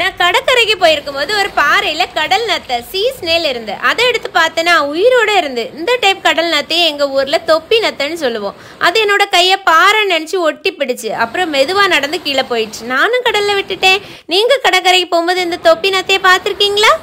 நான் கடற்கரைக்கு போயிருக்கும் போது ஒரு பாறையில் கடல் நத்த சீ இருந்து அதை எடுத்து பார்த்தேன்னா உயிரோடு இருந்து இந்த டைப் கடல் நத்தையே எங்கள் ஊரில் தொப்பி நத்தன்னு சொல்லுவோம் அது என்னோட கையை பாறை நினச்சி ஒட்டி பிடிச்சு அப்புறம் மெதுவாக நடந்து கீழே போயிடுச்சு நானும் கடலில் விட்டுட்டேன் நீங்கள் கடற்கரைக்கு போகும்போது இந்த தொப்பி நத்தையை பார்த்துருக்கீங்களா